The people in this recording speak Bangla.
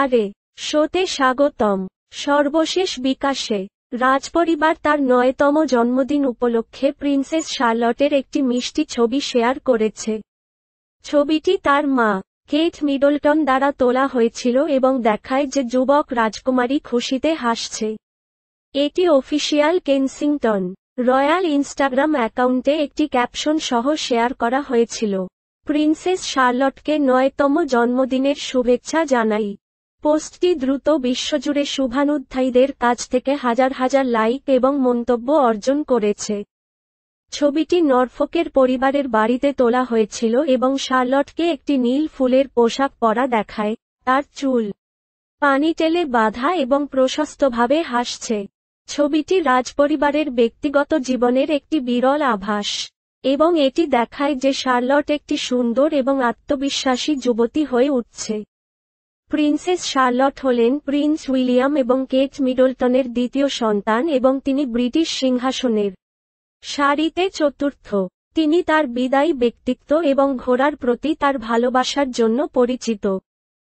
আরে শোতে স্বাগতম সর্বশেষ বিকাশে রাজপরিবার তার নয়তম জন্মদিন উপলক্ষে প্রিন্সেস শার্লটের একটি মিষ্টি ছবি শেয়ার করেছে ছবিটি তার মা কেট মিডলটন দ্বারা তোলা হয়েছিল এবং দেখায় যে যুবক রাজকুমারী খুশিতে হাসছে এটি অফিসিয়াল কেনসিংটন রয়্যাল ইনস্টাগ্রাম অ্যাকাউন্টে একটি ক্যাপশন সহ শেয়ার করা হয়েছিল প্রিন্সেস শার্লটকে নয়তম জন্মদিনের শুভেচ্ছা জানাই পোস্টটি দ্রুত বিশ্বজুড়ে শুভানুধ্যায়ীদের কাছ থেকে হাজার হাজার লাইক এবং মন্তব্য অর্জন করেছে ছবিটি নরফকের পরিবারের বাড়িতে তোলা হয়েছিল এবং শার্লটকে একটি নীল ফুলের পোশাক পরা দেখায় তার চুল পানি টেলে বাধা এবং প্রশস্তভাবে হাসছে ছবিটি রাজপরিবারের ব্যক্তিগত জীবনের একটি বিরল আভাস এবং এটি দেখায় যে শার্লট একটি সুন্দর এবং আত্মবিশ্বাসী যুবতী হয়ে উঠছে প্রিন্সেস শার্লট হলেন প্রিন্স উইলিয়াম এবং কেট মিডলটনের দ্বিতীয় সন্তান এবং তিনি ব্রিটিশ সিংহাসনের সারিতে চতুর্থ তিনি তার বিদায়ী ব্যক্তিত্ব এবং ঘোড়ার প্রতি তার ভালোবাসার জন্য পরিচিত